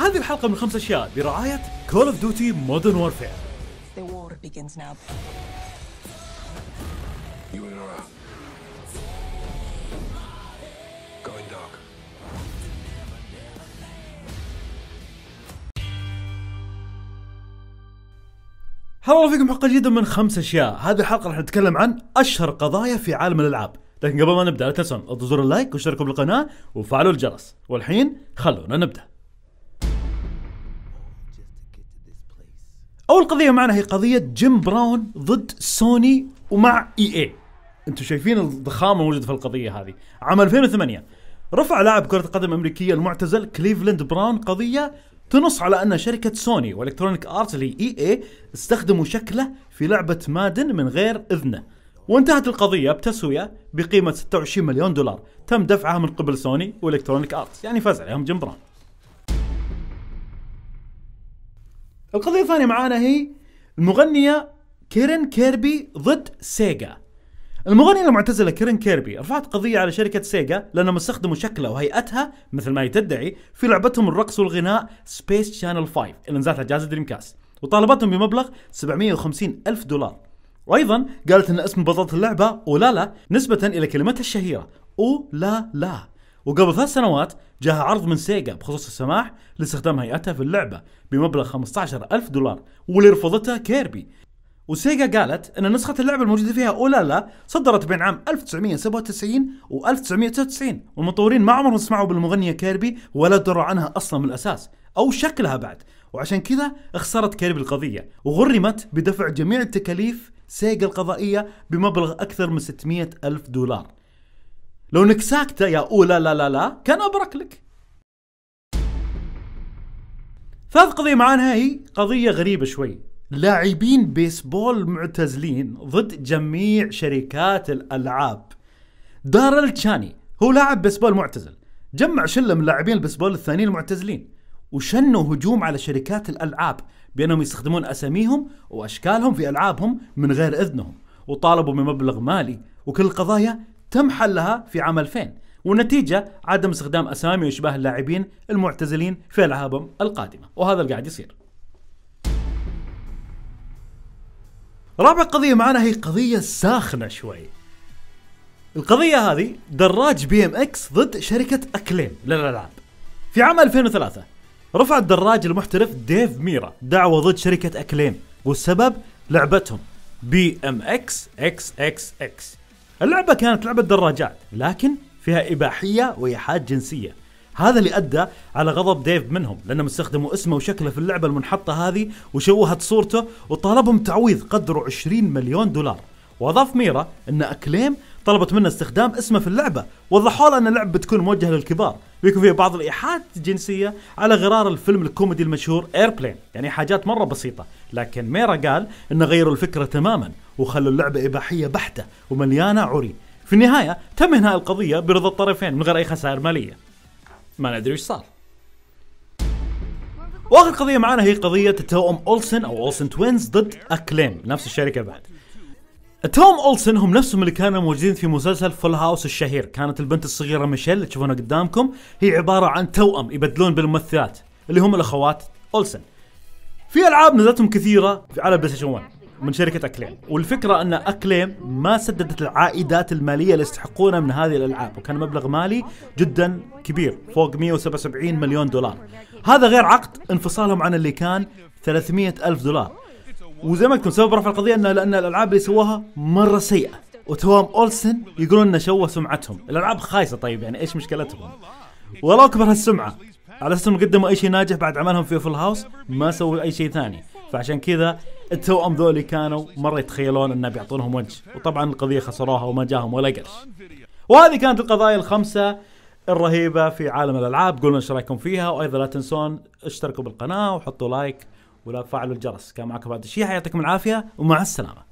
هذه الحلقة من خمس أشياء برعاية كول اوف ديوتي مودرن وورفير The war begins now. You and Nora. Going dark. هلا فيكم حلقة جديدة من خمس أشياء، هذه الحلقة راح نتكلم عن أشهر قضايا في عالم الألعاب، لكن قبل ما نبدأ لا تنسون زر اللايك واشتركوا بالقناة وفعلوا الجرس، والحين خلونا نبدأ. اول قضيه معنا هي قضيه جيم براون ضد سوني ومع اي اي انتم شايفين الضخامه الموجوده في القضيه هذه عام 2008 رفع لاعب كره القدم الامريكيه المعتزل كليفلاند براون قضيه تنص على ان شركه سوني والكترونيك ارتس اللي اي اي استخدموا شكله في لعبه مادن من غير اذنه وانتهت القضية بتسوية بقيمة 26 مليون دولار تم دفعها من قبل سوني والكترونيك ارتس يعني فاز عليهم جيم براون القضية الثانية معانا هي المغنية كيرن كيربي ضد سيجا المغنية المعتزلة كيرن كيربي رفعت قضية على شركة سيجا لأنهم استخدموا شكلها وهيئتها مثل ما هي تدعي في لعبتهم الرقص والغناء سبيس شانل 5 اللي نزلت على جهاز دريم كاست وطالبتهم بمبلغ 750 ألف دولار وأيضا قالت أن اسم بطلة اللعبة أولالا نسبة إلى كلمتها الشهيرة أولالا وقبل ثلاث سنوات جاها عرض من سيجا بخصوص السماح لاستخدام هيئتها في اللعبة بمبلغ 15 ألف دولار واللي رفضتها كيربي وسيجا قالت ان نسخة اللعبة الموجودة فيها اولالا صدرت بين عام 1997 و 1999 والمطورين ما عمرهم سمعوا بالمغنية كيربي ولا دروا عنها اصلا من الاساس او شكلها بعد وعشان كذا خسرت كيربي القضية وغرمت بدفع جميع التكاليف سيجا القضائية بمبلغ اكثر من 600 الف دولار لو انك ساكته يا اولى لا لا لا كان ابرك لك ثالث قضيه معانا هي قضيه غريبه شوي لاعبين بيسبول معتزلين ضد جميع شركات الالعاب دارل تشاني هو لاعب بيسبول معتزل جمع شله من لاعبين البيسبول الثانيين المعتزلين وشنوا هجوم على شركات الالعاب بانهم يستخدمون اساميهم واشكالهم في العابهم من غير اذنهم وطالبوا بمبلغ مالي وكل القضايا تم حلها في عام 2000 والنتيجة عدم استخدام أسامي وأشباه اللاعبين المعتزلين في ألعابهم القادمة وهذا اللي قاعد يصير رابع قضية معنا هي قضية ساخنة شوي القضية هذه دراج بي ام اكس ضد شركة اكليم للألعاب في عام 2003 رفع الدراج المحترف ديف ميرا دعوة ضد شركة اكليم والسبب لعبتهم بي ام اكس اكس اكس اكس اللعبة كانت لعبة دراجات لكن فيها إباحية وإيحاد جنسية هذا اللي ادى على غضب ديف منهم لانهم استخدموا اسمه وشكله في اللعبه المنحطه هذه وشوهت صورته وطالبهم تعويض قدره 20 مليون دولار واضاف ميرا ان اكليم طلبت منه استخدام اسمه في اللعبه وضحوا له ان اللعبه بتكون موجهه للكبار بيكون فيها بعض الايحاءات الجنسيه على غرار الفيلم الكوميدي المشهور ايربلين يعني حاجات مره بسيطه لكن ميرا قال انه غيروا الفكره تماما وخلوا اللعبه اباحيه بحته ومليانه عري في النهايه تم انهاء القضيه برضا الطرفين من غير اي خسائر ماليه ما ندري وش صار واخر قضيه معنا هي قضيه التوأم اولسن او اولسن توينز ضد اكليم نفس الشركه بعد توم اولسن هم نفسهم اللي كانوا موجودين في مسلسل فول هاوس الشهير كانت البنت الصغيره ميشيل اللي تشوفونها قدامكم هي عباره عن توأم يبدلون بالممثلات اللي هم الاخوات اولسن في العاب نزلتهم كثيره على بلاي ستيشن 1 من شركه اكليم والفكره ان اكليم ما سددت العائدات الماليه اللي يستحقونها من هذه الالعاب وكان مبلغ مالي جدا كبير فوق 177 مليون دولار هذا غير عقد انفصالهم عن اللي كان 300 الف دولار وزي ما قلت سبب رفع القضيه انه لان الالعاب اللي سواها مره سيئه وتوام اولسن يقولون انه شوه سمعتهم الالعاب خايسه طيب يعني ايش مشكلتهم والله اكبر هالسمعه على اساس انهم قدموا اي شيء ناجح بعد عملهم في فول هاوس ما سووا اي شيء ثاني فعشان كذا التوأم ذولي كانوا مره يتخيلون انه بيعطونهم وجه وطبعا القضيه خسروها وما جاهم ولا قرش وهذه كانت القضايا الخمسه الرهيبه في عالم الالعاب قولوا ايش رايكم فيها وايضا لا تنسون اشتركوا بالقناه وحطوا لايك ولا تفعلوا الجرس كان معكم عبد الشيحه يعطيكم العافيه ومع السلامه